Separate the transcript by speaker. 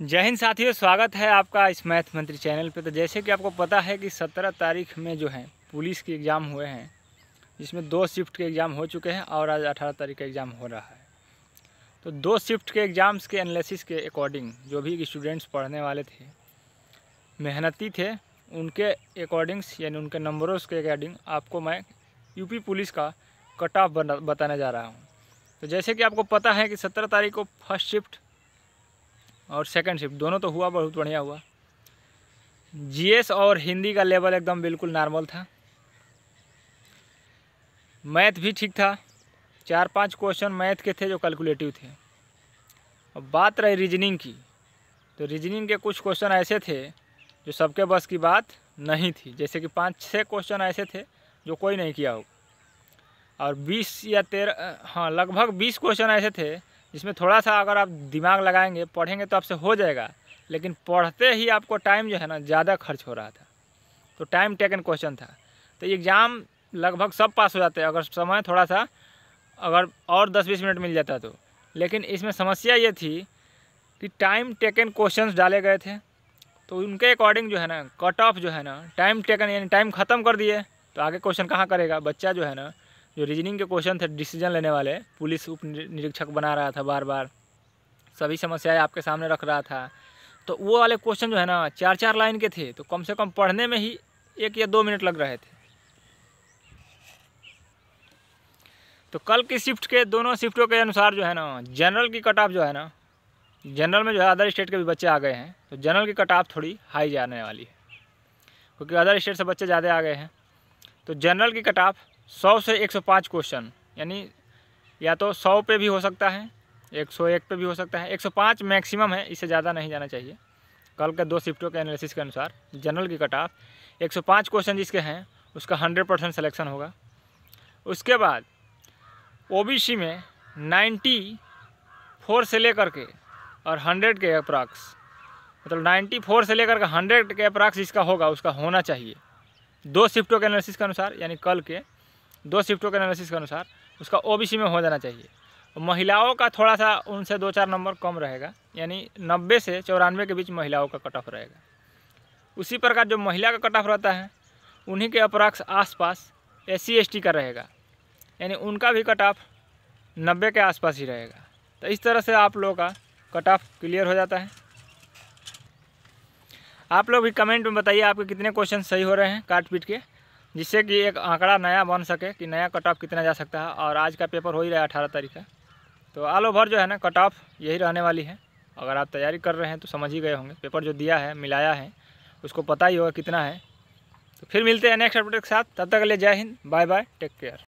Speaker 1: जय हिंद साथियों स्वागत है आपका इस मैथ मंत्री चैनल पे तो जैसे कि आपको पता है कि सत्रह तारीख में जो है पुलिस के एग्ज़ाम हुए हैं जिसमें दो शिफ्ट के एग्ज़ाम हो चुके हैं और आज अठारह तारीख का एग्ज़ाम हो रहा है तो दो शिफ्ट के एग्ज़ाम्स के एनालिसिस के अकॉर्डिंग जो भी स्टूडेंट्स पढ़ने वाले थे मेहनती थे उनके अकॉर्डिंग्स यानी उनके नंबरों के अकॉर्डिंग आपको मैं यूपी पुलिस का कट ऑफ बताने जा रहा हूँ तो जैसे कि आपको पता है कि सत्रह तारीख को फर्स्ट शिफ्ट और सेकंड शिफ्ट दोनों तो हुआ बहुत बढ़िया हुआ जीएस और हिंदी का लेवल एकदम बिल्कुल नॉर्मल था मैथ भी ठीक था चार पांच क्वेश्चन मैथ के थे जो कैलकुलेटिव थे अब बात रही रीजनिंग की तो रीजनिंग के कुछ क्वेश्चन ऐसे थे जो सबके बस की बात नहीं थी जैसे कि पाँच छः क्वेश्चन ऐसे थे जो कोई नहीं किया हो और बीस या तेरह हाँ लगभग बीस क्वेश्चन ऐसे थे जिसमें थोड़ा सा अगर आप दिमाग लगाएंगे पढ़ेंगे तो आपसे हो जाएगा लेकिन पढ़ते ही आपको टाइम जो है ना ज़्यादा खर्च हो रहा था तो टाइम टेकन क्वेश्चन था तो एग्ज़ाम लगभग सब पास हो जाते अगर समय थोड़ा सा अगर और दस बीस मिनट मिल जाता तो लेकिन इसमें समस्या ये थी कि टाइम टेकन क्वेश्चंस डाले गए थे तो उनके अकॉर्डिंग जो है ना कट ऑफ जो है ना टाइम टेकन यानी टाइम ख़त्म कर दिए तो आगे क्वेश्चन कहाँ करेगा बच्चा जो है ना जो रीजनिंग के क्वेश्चन थे डिसीजन लेने वाले पुलिस उप निरीक्षक बना रहा था बार बार सभी समस्याएं आपके सामने रख रहा था तो वो वाले क्वेश्चन जो है ना चार चार लाइन के थे तो कम से कम पढ़ने में ही एक या दो मिनट लग रहे थे तो कल की शिफ्ट के दोनों शिफ्टों के अनुसार जो है ना जनरल की कट ऑफ जो है ना जनरल में जो है अदर स्टेट के भी बच्चे आ गए हैं तो जनरल की कट ऑफ थोड़ी हाई जाने वाली है क्योंकि अदर स्टेट से बच्चे ज़्यादा आ गए हैं तो जनरल की कट ऑफ सौ से एक सौ पाँच क्वेश्चन यानी या तो सौ पे भी हो सकता है एक सौ एक पे भी हो सकता है एक सौ पाँच मैक्सिमम है इससे ज़्यादा नहीं जाना चाहिए कल के दो शिफ्टों के एनालिसिस के अनुसार जनरल की कट ऑफ एक सौ पाँच क्वेश्चन जिसके हैं उसका हंड्रेड परसेंट सलेक्शन होगा उसके बाद ओबीसी में नाइन्टी फोर से लेकर के और हंड्रेड के अप्रॉक्स मतलब नाइन्टी फोर से लेकर के हंड्रेड के अप्रॉक्स जिसका होगा उसका होना चाहिए दो शिफ्टों के एनालिसिस के अनुसार यानी कल के दो शिफ्टों के एनालिसिस के अनुसार उसका ओबीसी में हो जाना चाहिए महिलाओं का थोड़ा सा उनसे दो चार नंबर कम रहेगा यानी नब्बे से चौरानवे के बीच महिलाओं का कट ऑफ रहेगा उसी प्रकार जो महिला का कट ऑफ रहता है उन्हीं के अपराक्ष आसपास एस सी का रहेगा यानी उनका भी कट ऑफ नब्बे के आसपास ही रहेगा तो इस तरह से आप लोगों का कट ऑफ क्लियर हो जाता है आप लोग भी कमेंट में बताइए आपके कितने क्वेश्चन सही हो रहे हैं काट पीट के जिससे कि एक आंकड़ा नया बन सके कि नया कट ऑफ कितना जा सकता है और आज का पेपर हो ही रहा है अठारह तारीख का तो ऑल ओवर जो है ना कट ऑफ यही रहने वाली है अगर आप तैयारी कर रहे हैं तो समझ ही गए होंगे पेपर जो दिया है मिलाया है उसको पता ही होगा कितना है तो फिर मिलते हैं नेक्स्ट अपडेट के साथ तब तक के लिए जय हिंद बाय बाय टेक केयर